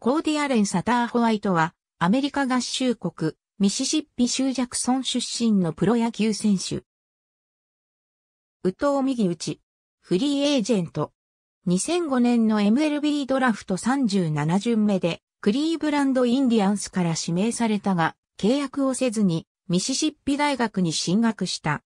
コーディアレン・サター・ホワイトは、アメリカ合衆国、ミシシッピ州ジャクソン出身のプロ野球選手。宇藤右打ち、フリーエージェント。2005年の MLB ドラフト37巡目で、クリーブランド・インディアンスから指名されたが、契約をせずに、ミシシッピ大学に進学した。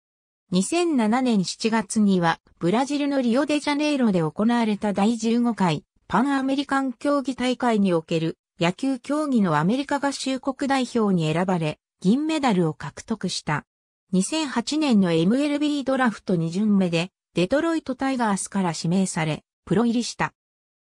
2007年7月には、ブラジルのリオデジャネイロで行われた第15回パンアメリカン競技大会における野球競技のアメリカ合衆国代表に選ばれ、銀メダルを獲得した。2008年の MLB ドラフト2巡目で、デトロイトタイガースから指名され、プロ入りした。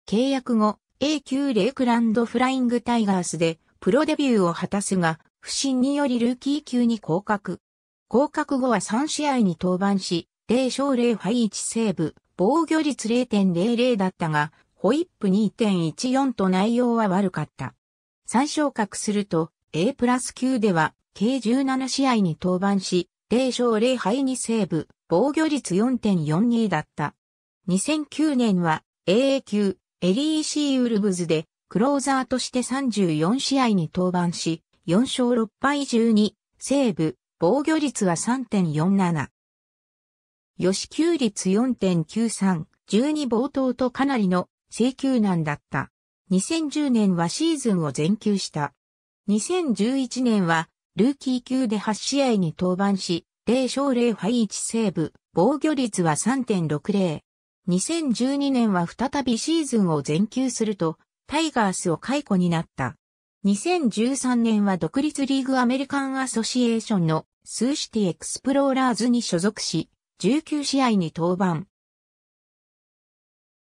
契約後、A 級レイクランドフライングタイガースで、プロデビューを果たすが、不審によりルーキー級に降格。降格後は3試合に登板し、0勝0敗1セーブ、防御率0.00だったが、ホイップ2.14と内容は悪かった。再昇格すると A プラス9では計17試合に登板し、0勝0敗にセーブ、防御率4.42だった。2009年は AA 級エリーシーウルブズでクローザーとして34試合に登板し、4勝6敗12、セーブ、防御率は3.47。吉球率4.93、12冒頭とかなりの請求難だった。2010年はシーズンを全休した。2011年は、ルーキー級で8試合に登板し、0勝0敗1セーブ、防御率は3.60。2012年は再びシーズンを全休すると、タイガースを解雇になった。2013年は独立リーグアメリカンアソシエーションのスーシティエクスプローラーズに所属し、19試合に登板、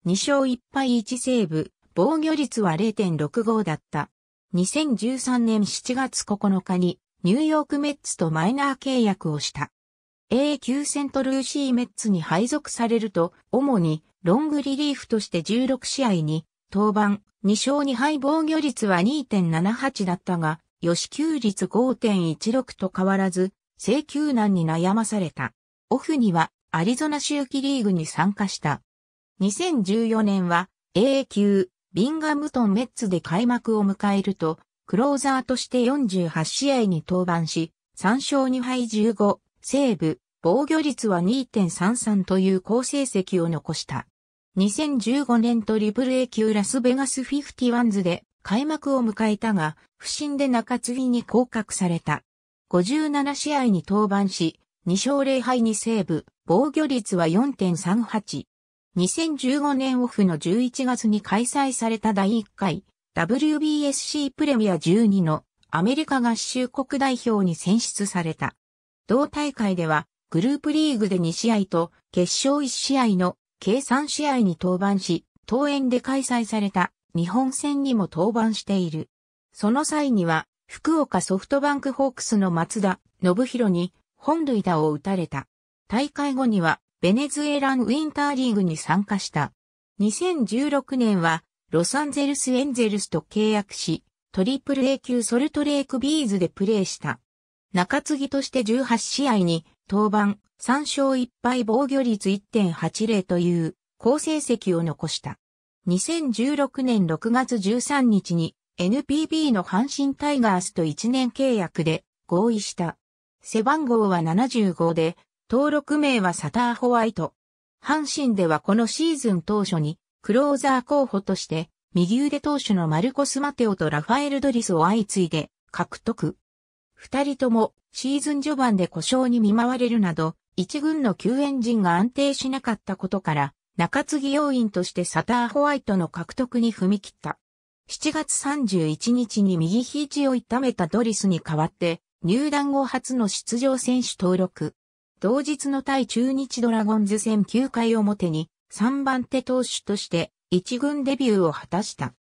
2勝1敗1セーブ、防御率は0.65だった。2013年7月9日にニューヨークメッツとマイナー契約をした。A 級セントルーシーメッツに配属されると、主にロングリリーフとして16試合に登板、2勝2敗防御率は2.78だったが、吉球率5.16と変わらず、請求難に悩まされた。オフにはアリゾナ周期リーグに参加した。2014年は A 級ビンガムトンメッツで開幕を迎えると、クローザーとして48試合に登板し、3勝2敗15、セーブ、防御率は2.33という好成績を残した。2015年トリプル A 級ラスベガスフィフティワンズで開幕を迎えたが、不審で中継ぎに降格された。57試合に登板し、2勝0敗にセーブ、防御率は4.38、2015年オフの11月に開催された第1回 WBSC プレミア12のアメリカ合衆国代表に選出された。同大会ではグループリーグで2試合と決勝1試合の計3試合に登板し、当園で開催された日本戦にも登板している。その際には福岡ソフトバンクホークスの松田信弘に本塁打を打たれた。大会後にはベネズエランウィンターリーグに参加した。2016年は、ロサンゼルスエンゼルスと契約し、トリプル A 級ソルトレークビーズでプレーした。中継ぎとして18試合に、登板、3勝1敗防御率1.80という、好成績を残した。2016年6月13日に NPB の阪神タイガースと1年契約で合意した。背番号は75で登録名はサター・ホワイト。阪神ではこのシーズン当初に、クローザー候補として、右腕投手のマルコス・マテオとラファエル・ドリスを相次いで獲得。二人ともシーズン序盤で故障に見舞われるなど、一軍の救援陣が安定しなかったことから、中継ぎ要員としてサター・ホワイトの獲得に踏み切った。7月31日に右肘を痛めたドリスに代わって、入団後初の出場選手登録。同日の対中日ドラゴンズ戦9回表に3番手投手として1軍デビューを果たした。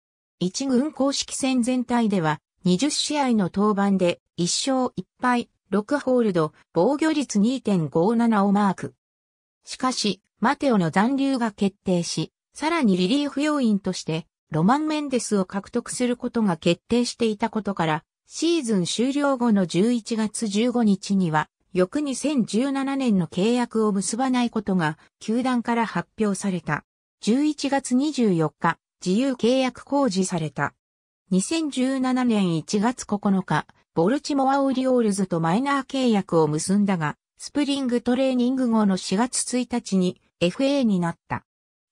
1軍公式戦全体では20試合の登板で1勝1敗、6ホールド、防御率2.57をマーク。しかし、マテオの残留が決定し、さらにリリーフ要員としてロマン・メンデスを獲得することが決定していたことから、シーズン終了後の11月15日には、翌2017年の契約を結ばないことが球団から発表された。11月24日、自由契約公示された。2017年1月9日、ボルチモアオリオールズとマイナー契約を結んだが、スプリングトレーニング後の4月1日に FA になった。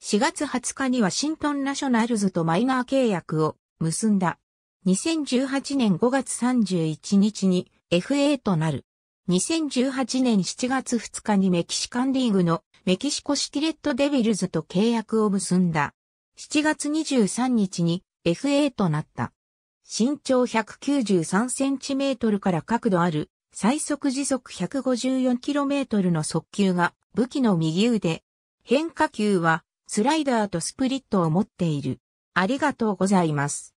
4月20日にはシントンナショナルズとマイナー契約を結んだ。2018年5月31日に FA となる。2018年7月2日にメキシカンリーグのメキシコシティレットデビルズと契約を結んだ。7月23日に FA となった。身長193センチメートルから角度ある最速時速1 5 4トルの速球が武器の右腕。変化球はスライダーとスプリットを持っている。ありがとうございます。